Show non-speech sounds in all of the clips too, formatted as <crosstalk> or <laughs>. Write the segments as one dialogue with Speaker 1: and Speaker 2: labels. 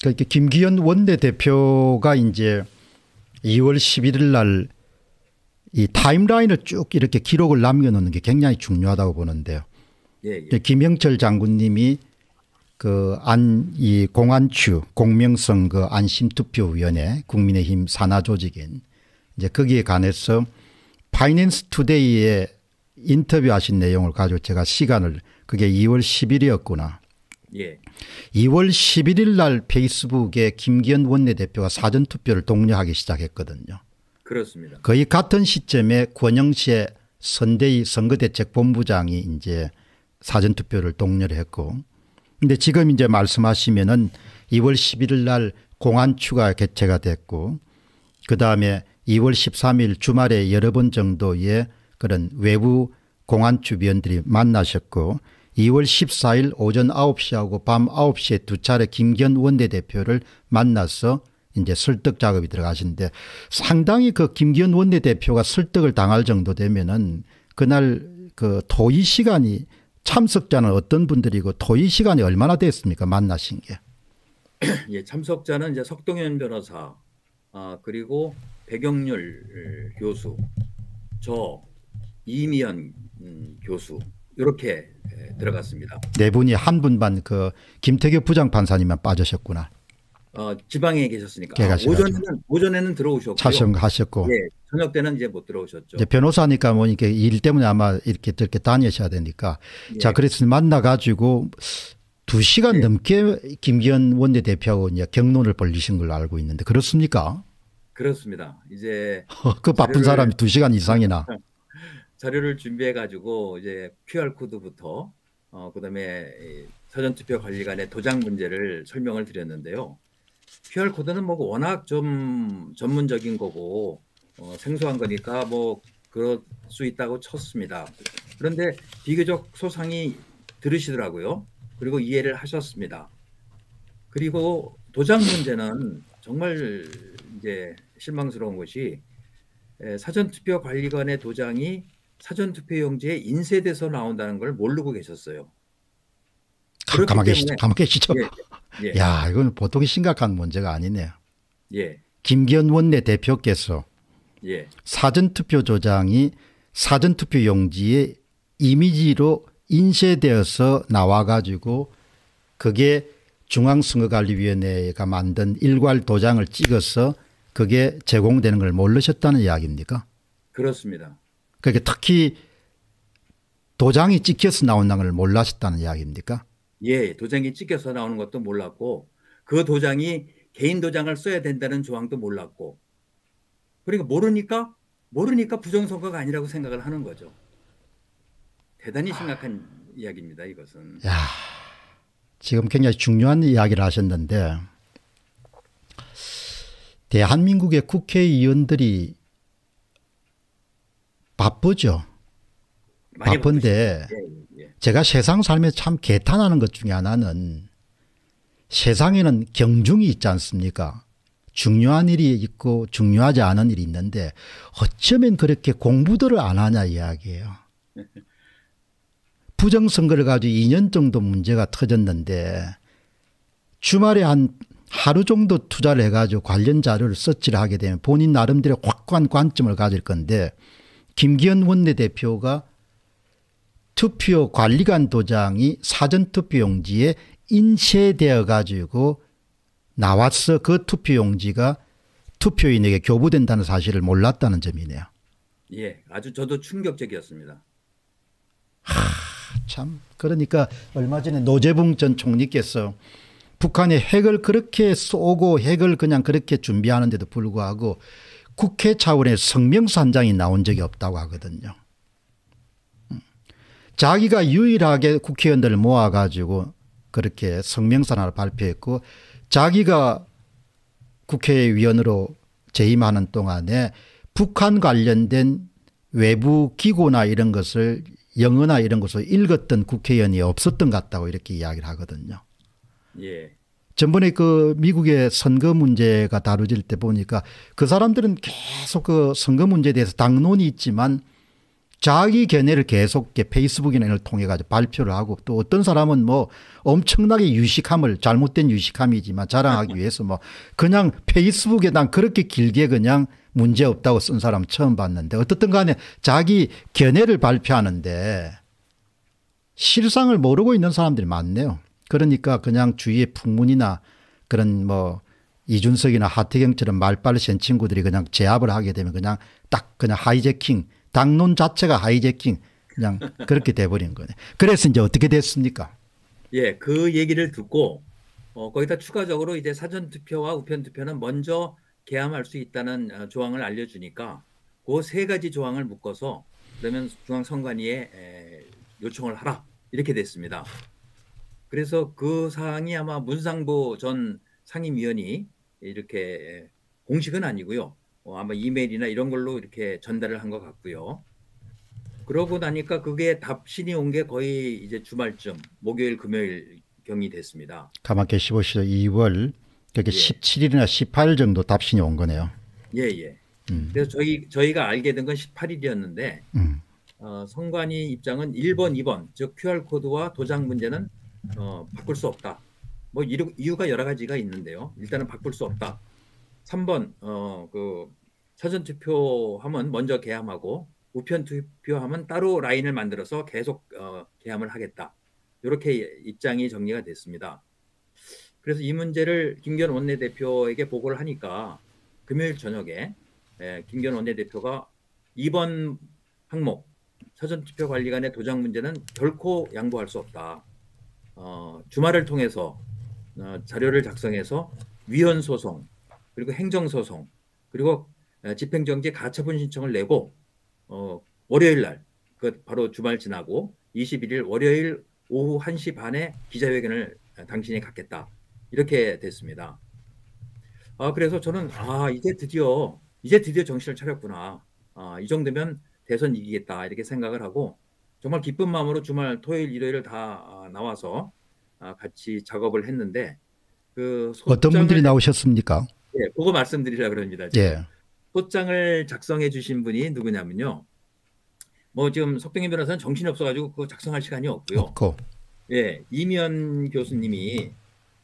Speaker 1: 그러니까 김기현 원내대표가 이제 2월 11일 날 이 타임라인을 쭉 이렇게 기록을 남겨놓는 게 굉장히 중요하다고 보는데요. 예, 예. 김영철 장군님이 그 안 이 공안추 공명성 그 안심투표위원회 국민의힘 산하조직인 이제 거기에 관해서 파이낸스 투데이에 인터뷰하신 내용을 가지고 제가 시간을 그게 2월 10일이었구나 예. 2월 11일 날 페이스북에 김기현 원내대표가 사전투표를 독려하기 시작했거든요. 그렇습니다. 거의 같은 시점에 권영세 선대위 선거대책본부장이 이제 사전투표를 독려를 했고 근데 지금 이제 말씀하시면은 2월 11일 날 공안 추가 개최가 됐고 그다음에 2월 13일 주말에 여러 번 정도의 그런 외부 공안 주변들이 만나셨고 2월 14일 오전 9시하고 밤 9시에 두 차례 김견 원내대표를 만나서 이제 설득 작업이 들어가시는데 상당히 그 김기현 원내대표가 설득을 당할 정도 되면은 그날 그 토의 시간이 참석자는 어떤 분들이고 토의 시간이 얼마나 됐습니까? 만나신 게.
Speaker 2: 예, 참석자는 이제 석동현 변호사, 아, 그리고 백영률 교수, 저 이미연 음, 교수, 이렇게 들어갔습니다.
Speaker 1: 네 분이 한 분만 그 김태규 부장 판사님만 빠지셨구나.
Speaker 2: 어, 지방에 계셨으니까. 아, 오전에는 오전에는 들어오셨고 차시험 셨고 네, 예, 저녁 때는 이제 못 들어오셨죠. 네,
Speaker 1: 변호사니까 뭐 이렇게 일 때문에 아마 이렇게 이렇게 다니셔야 되니까. 네. 자, 그래서 만나 가지고 2시간 네. 예. 넘게 김기현 원내대표하고 이제 경론을 벌리신 걸로 알고 있는데 그렇습니까?
Speaker 2: 그렇습니다. 이제
Speaker 1: <laughs> 그 바쁜 사람이 2시간 이상이나 아,
Speaker 2: 자료를 준비해 가지고 이제 QR 코드부터 어, 그다음에 사전투표 관리관의 도장 문제를 설명을 드렸는데요. QR 코드는 뭐 워낙 좀 전문적인 거고 어, 생소한 거니까 뭐 그럴 수 있다고 쳤습니다. 그런데 비교적 소상히 들으시더라고요. 그리고 이해를 하셨습니다. 그리고 도장 문제는 정말 이제 실망스러운 것이 사전투표 관리관의 도장이 사전투표용지에 인쇄돼서 나온다는 걸 모르고 계셨어요.
Speaker 1: 가만 계시죠. 가만 계시죠. 예, 예. 야, 이건 보통 심각한 문제가 아니네요. 예. 김기현 원내대표께서 예. 사전투표 조장이 사전투표 용지에 이미지로 인쇄되어서 나와가지고 그게 중앙선거관리위원회가 만든 일괄 도장을 찍어서 그게 제공되는 걸 모르셨다는 이야기입니까?
Speaker 2: 그렇습니다.
Speaker 1: 그게 그러니까 특히 도장이 찍혀서 나온다는 걸 몰랐다는 이야기입니까?
Speaker 2: 예, 도장이 찍혀서 나오는 것도 몰랐고 그 도장이 개인 도장을 써야 된다는 조항도 몰랐고 그러니까 모르니까 모르니까 부정선거가 아니라고 생각을 하는 거죠. 대단히 심각한 아... 이야기입니다. 이것은. 야,
Speaker 1: 지금 굉장히 중요한 이야기를 하셨는데 대한민국의 국회의원들이 바쁘죠. 바쁜데 예, 예, 예. 제가 세상 삶에 참 개탄하는 것 중에 하나는 세상에는 경중이 있지 않습니까? 중요한 일이 있고 중요하지 않은 일이 있는데 어쩌면 그렇게 공부들을 안 하냐 이야기예요. <laughs> 부정선거를 가지고 2년 정도 문제가 터졌는데 주말에 한 하루 정도 투자를 해가지고 관련 자료를 서치를 하게 되면 본인 나름대로 확고한 관점을 가질 건데 김기현 원내대표가 투표 관리관 도장이 사전투표용지에 인쇄되어 가지고 나왔어 그 투표용지가 투표인에게 교부된다는 사실을 몰랐다는 점이네요.
Speaker 2: 예, 아주 저도 충격적이었습니다.
Speaker 1: 하, 참 그러니까 얼마 전에 노재봉 전 총리께서 북한이 핵을 그렇게 쏘고 핵을 그냥 그렇게 준비하는데도 불구하고 국회 차원의 성명서 한 장이 나온 적이 없다고 하거든요. 음. 자기가 유일하게 국회의원들을 모아가지고 그렇게 성명서 하나 발표했고 자기가 국회의원으로 재임하는 동안에 북한 관련된 외부 기고나 이런 것을 영어나 이런 것을 읽었던 국회의원이 없었던 것 같다고 이렇게 이야기를 하거든요. 예. 전번에 그 미국의 선거 문제가 다루질때 보니까 그 사람들은 계속 그 선거 문제에 대해서 당론이 있지만 자기 견해를 계속 페이스북이나 이런 걸 통해 가지고 발표를 하고 또 어떤 사람은 뭐 엄청나게 유식함을 잘못된 유식함이지만 자랑하기 위해서 뭐 그냥 페이스북에 난 그렇게 길게 그냥 문제 없다고 쓴 사람 처음 봤는데 어떻든 간에 자기 견해를 발표하는데 실상을 모르고 있는 사람들이 많네요. 그러니까 그냥 주위에 풍문이나 그런 뭐 이준석이나 하태경처럼 말빨센 친구들이 그냥 제압을 하게 되면 그냥 딱 그냥 하이제킹 당론 자체가 하이제킹 그냥 그렇게 돼버린 거네. 그래서 이제 어떻게 됐습니까?
Speaker 2: 예, 그 얘기를 듣고 어, 거기다 추가적으로 이제 사전 투표와 우편 투표는 먼저 개함할 수 있다는 어, 조항을 알려주니까 그 세 가지 조항을 묶어서 그러면 중앙선관위에 에, 요청을 하라 이렇게 됐습니다. 그래서 그 사항이 아마 문상보 전 상임위원이 이렇게 공식은 아니고요. 어, 아마 이메일이나 이런 걸로 이렇게 전달을 한 것 같고요. 그러고 나니까 그게 답신이 온 게 거의 이제 주말쯤 목요일 금요일 경이 됐습니다.
Speaker 1: 가만 계시보시죠. 2월 그게 예. 17일이나 18일 정도 답신이 온 거네요.
Speaker 2: 예 예. 음. 그래서 저희 저희가 알게 된 건 18일이었는데 음. 어, 성관이 입장은 1번, 2번 즉 QR 코드와 도장 문제는 어, 바꿀 수 없다. 뭐 이유가 여러 가지가 있는데요. 일단은 바꿀 수 없다. 3번 어, 그 사전 투표하면 먼저 개함하고 우편 투표하면 따로 라인을 만들어서 계속 어, 개함을 하겠다. 이렇게 입장이 정리가 됐습니다. 그래서 이 문제를 김견 원내대표에게 보고를 하니까 금요일 저녁에 예, 김견 원내대표가 이번 항목 사전투표 관리관의 도장 문제는 결코 양보할 수 없다. 어, 주말을 통해서 어, 자료를 작성해서 위헌 소송 그리고 행정 소송 그리고 어, 집행정지 가처분 신청을 내고 어, 월요일 날그 바로 주말 지나고 21일 월요일 오후 1시 반에 기자회견을 어, 당신이 갖겠다 이렇게 됐습니다. 아 그래서 저는 아 이제 드디어 이제 드디어 정신을 차렸구나. 아, 이 정도면 대선 이기겠다 이렇게 생각을 하고 정말 기쁜 마음으로 주말, 토요일, 일요일 다 아, 나와서 아, 같이 작업을 했는데 그 어떤 분들이
Speaker 1: 나오셨습니까?
Speaker 2: 예, 그거 말씀드리려 그럽니다. 예. 소장을 작성해 주신 분이 누구냐면요. 뭐 지금 석동인 변호사는 정신 없어가지고 그거 작성할 시간이 없고요. 없고. 예, 이면 교수님이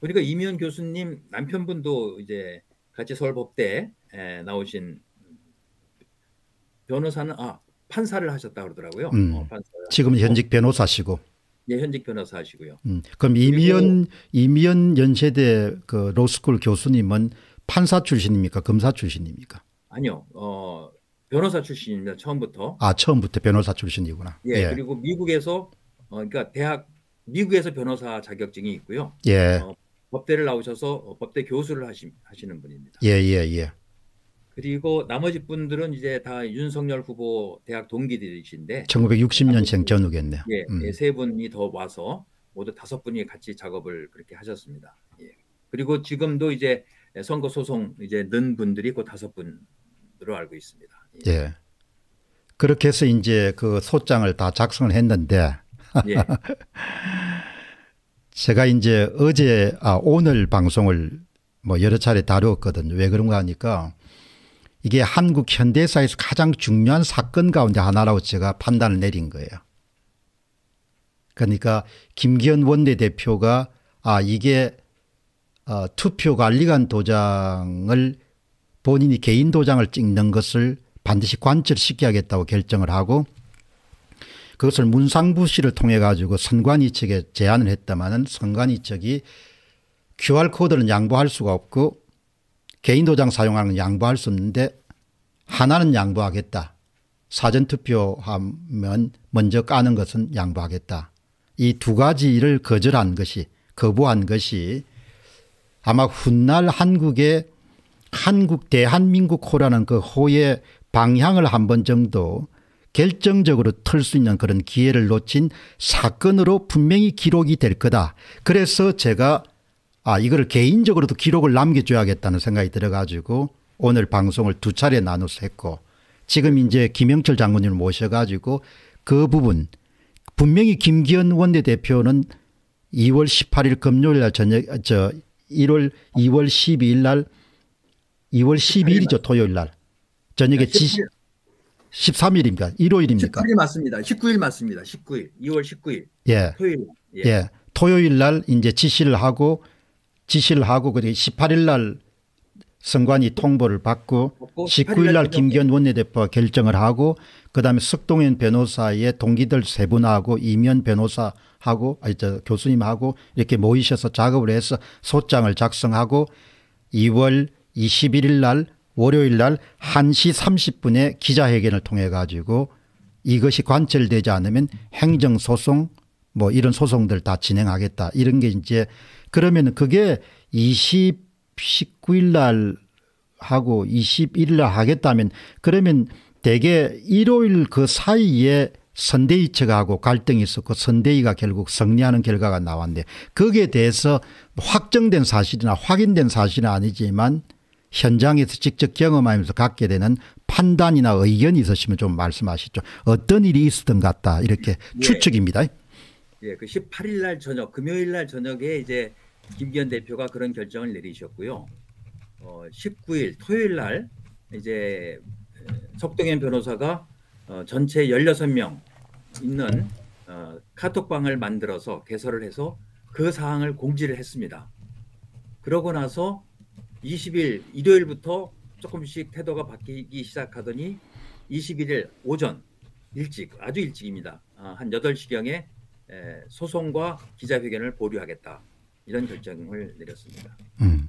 Speaker 2: 그러니까 이면 교수님 남편분도 이제 같이 서울법대 나오신 변호사는 아 판사를 하셨다 그러더라고요. 음. 어, 지금 현직
Speaker 1: 변호사시고.
Speaker 2: 예, 현직 변호사시고요.
Speaker 1: 음. 그럼 이미연 이미연 연세대 그 로스쿨 교수님은 판사 출신입니까? 검사 출신입니까?
Speaker 2: 아니요. 어, 변호사 출신입니다. 처음부터. 아,
Speaker 1: 처음부터 변호사 출신이구나. 예. 예.
Speaker 2: 그리고 미국에서 어, 그러니까 대학 미국에서 변호사 자격증이 있고요. 예. 어, 법대를 나오셔서 법대 교수를 하시, 하시는 분입니다.
Speaker 1: 예, 예, 예.
Speaker 2: 그리고 나머지 분들은 이제 다 윤석열 후보 대학 동기들이신데
Speaker 1: 1960년생 전후겠네요. 예,
Speaker 2: 음. 예, 세 분이 더 와서 모두 다섯 분이 같이 작업을 그렇게 하셨습니다. 예. 그리고 지금도 이제 선거 소송 이제 는 분들이 그 다섯 분으로 알고 있습니다.
Speaker 1: 예. 예. 그렇게 해서 이제 그 소장을 다 작성을 했는데 예. <laughs> 제가 이제 어제 아 오늘 방송을 뭐 여러 차례 다루었거든요. 왜 그런가 하니까 이게 한국 현대사에서 가장 중요한 사건 가운데 하나라고 제가 판단을 내린 거예요. 그러니까 김기현 원내대표가 아 이게 어, 투표관리관 도장을 본인이 개인 도장을 찍는 것을 반드시 관철시켜야겠다고 결정을 하고 그것을 문상부 씨를 통해 가지고 선관위 측에 제안을 했다마는 선관위 측이 QR코드는 양보할 수가 없고 개인 도장 사용하는 양보할 수 없는데 하나는 양보하겠다. 사전투표하면 먼저 까는 것은 양보하겠다. 이 두 가지를 거절한 것이 거부한 것이 아마 훗날 한국의 한국 대한민국호라는 그 호의 방향을 한 번 정도 결정적으로 틀 수 있는 그런 기회를 놓친 사건으로 분명히 기록이 될 거다. 그래서 제가 아, 이거를 개인적으로도 기록을 남겨줘야겠다는 생각이 들어가지고 오늘 방송을 두 차례 나눠서 했고 지금 이제 김영철 장군님을 모셔가지고 그 부분 분명히 김기현 원내대표는 2월 18일 금요일 날 저녁 저 1월 2월 12일 날 2월 12일이죠 토요일 날 저녁에 지 13일입니까? 일요일입니까? 19일
Speaker 2: 맞습니다. 19일 맞습니다. 19일. 2월 19일.
Speaker 1: 예. 토요일. 예. 예. 토요일 날 이제 지시를 하고 지시를 하고 그게 18일 날 선관위 통보를 받고 19일 날 김기현 원내대표가 결정을 하고 그다음에 석동현 변호사의 동기들 세 분하고 이면 변호사하고 아니 저 교수님하고 이렇게 모이셔서 작업을 해서 소장을 작성하고 2월 21일 날 월요일 날 1시 30분에 기자회견을 통해 가지고 이것이 관철되지 않으면 행정소송 뭐 이런 소송들 다 진행하겠다 이런 게 이제 그러면 그게 2 9일날 하고 21일 날 하겠다면 그러면 대개 일요일 그 사이에 선대위 측하고 갈등이 있었고 그 선대위가 결국 승리하는 결과가 나왔는데 거기에 대해서 확정된 사실이나 확인된 사실은 아니지만 현장에서 직접 경험하면서 갖게 되는 판단이나 의견이 있으시면 좀 말씀하시죠. 어떤 일이 있었던 것 같다 이렇게 예. 추측입니다.
Speaker 2: 예, 그 18일 날 저녁, 금요일 날 저녁에 이제 김기현 대표가 그런 결정을 내리셨고요. 어, 19일 토요일 날 이제 석동현 변호사가 어, 전체 16명 있는 어, 카톡방을 만들어서 개설을 해서 그 사항을 공지를 했습니다. 그러고 나서 20일 일요일부터 조금씩 태도가 바뀌기 시작하더니 21일 오전 일찍 아주 일찍입니다. 아, 한 8시경에 소송과 기자회견을 보류하겠다 이런 결정을 내렸습니다. 음.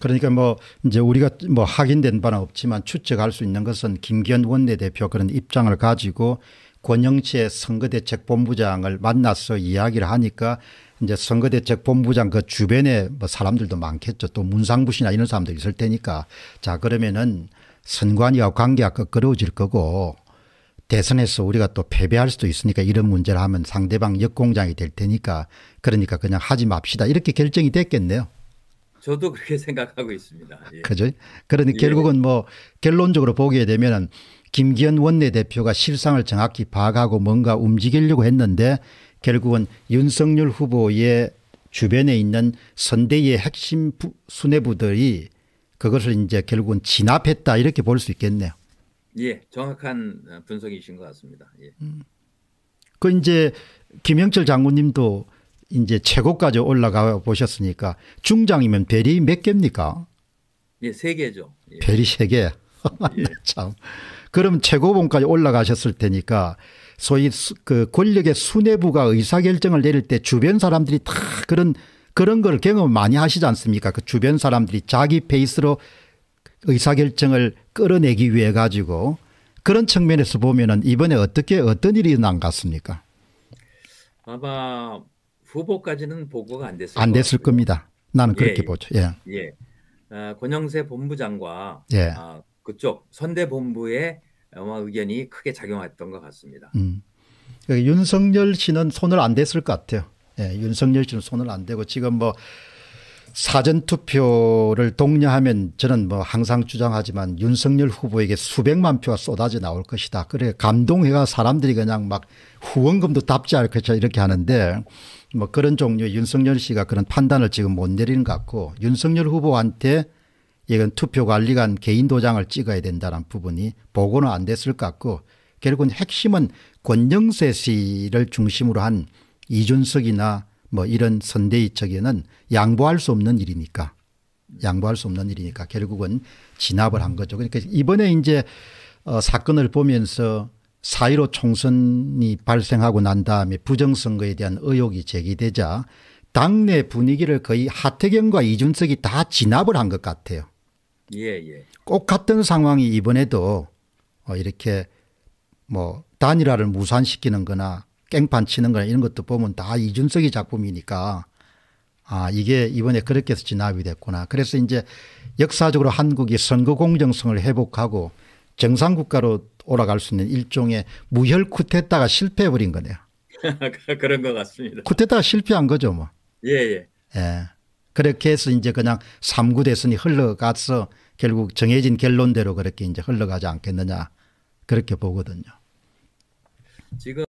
Speaker 1: 그러니까 뭐 이제 우리가 뭐 확인된 바는 없지만 추측할 수 있는 것은 김기현 원내대표 그런 입장을 가지고 권영채 선거대책본부장을 만나서 이야기를 하니까 이제 선거대책본부장 그 주변에 뭐 사람들도 많겠죠. 또 문상부시나 이런 사람들 있을 테니까 자 그러면은 선관위와 관계가 끄끄러워질 거고 대선에서 우리가 또 패배할 수도 있으니까 이런 문제를 하면 상대방 역공장이 될 테니까 그러니까 그냥 하지 맙시다 이렇게 결정이 됐겠네요.
Speaker 2: 저도 그렇게 생각하고 있습니다. 예.
Speaker 1: 그죠? 그러니 예. 결국은 뭐 결론적으로 보게 되면은 김기현 원내대표가 실상을 정확히 파악하고 뭔가 움직이려고 했는데 결국은 윤석열 후보의 주변에 있는 선대의 핵심 수뇌부들이 그것을 이제 결국은 진압했다 이렇게 볼 수 있겠네요.
Speaker 2: 예, 정확한 어, 분석이신 것 같습니다. 예. 음.
Speaker 1: 그 이제 김영철 장군님도 이제 최고까지 올라가 보셨으니까 중장이면 별이 몇 개입니까?
Speaker 2: 예, 세 개죠.
Speaker 1: 예. 별이 세 개. <laughs> 네, 예. 참. 그럼 최고봉까지 올라가셨을 테니까 소위 그 권력의 수뇌부가 의사결정을 내릴 때 주변 사람들이 다 그런 그런 걸 경험 많이 하시지 않습니까? 그 주변 사람들이 자기 페이스로 의사결정을 끌어내기 위해 가지고 그런 측면에서 보면은 이번에 어떻게 어떤 일이 난 같습니까?
Speaker 2: 아마 후보까지는 보고가 안 됐을 안 됐을 겁니다.
Speaker 1: 나는 그렇게 예, 보죠. 예.
Speaker 2: 예. 어, 권영세 본부장과 예. 어, 그쪽 선대 본부의 아마 의견이 크게 작용했던 것 같습니다.
Speaker 1: 음. 그 윤석열 씨는 손을 안 댔을 것 같아요. 예, 윤석열 씨는 손을 안 대고 지금 뭐 사전투표를 독려하면 저는 뭐 항상 주장하지만 윤석열 후보에게 수백만 표가 쏟아져 나올 것이다. 그래 감동해가 사람들이 그냥 막 후원금도 답지 않을 것이다 이렇게 하는데 뭐 그런 종류의 윤석열 씨가 그런 판단을 지금 못 내리는 것 같고 윤석열 후보한테 이건 투표관리관 개인 도장을 찍어야 된다는 부분이 보고는 안 됐을 것 같고 결국은 핵심은 권영세 씨를 중심으로 한 이준석이나 뭐 이런 선대위 쪽에는 양보할 수 없는 일이니까 양보할 수 없는 일이니까 결국은 진압을 한 거죠. 그러니까 이번에 이제 어, 사건을 보면서 사일오 총선이 발생하고 난 다음에 부정선거에 대한 의혹이 제기되자 당내 분위기를 거의 하태경과 이준석이 다 진압을 한 것 같아요. 예, 예. 꼭 같은 상황이 이번에도 어, 이렇게 뭐 단일화를 무산시키는 거나 깽판 치는 거나 이런 것도 보면 다 이준석이 작품이니까 아, 이게 이번에 그렇게 해서 진압이 됐구나. 그래서 이제 역사적으로 한국이 선거 공정성을 회복하고 정상국가로 올라갈 수 있는 일종의 무혈 쿠데타가 실패해버린 거네요.
Speaker 2: <laughs> 그런 것 같습니다.
Speaker 1: 쿠데타가 실패한 거죠 뭐. 예, 예. 예. 그렇게 해서 이제 그냥 삼구 대선이 흘러가서 결국 정해진 결론대로 그렇게 이제 흘러가지 않겠느냐 그렇게 보거든요.
Speaker 2: 지금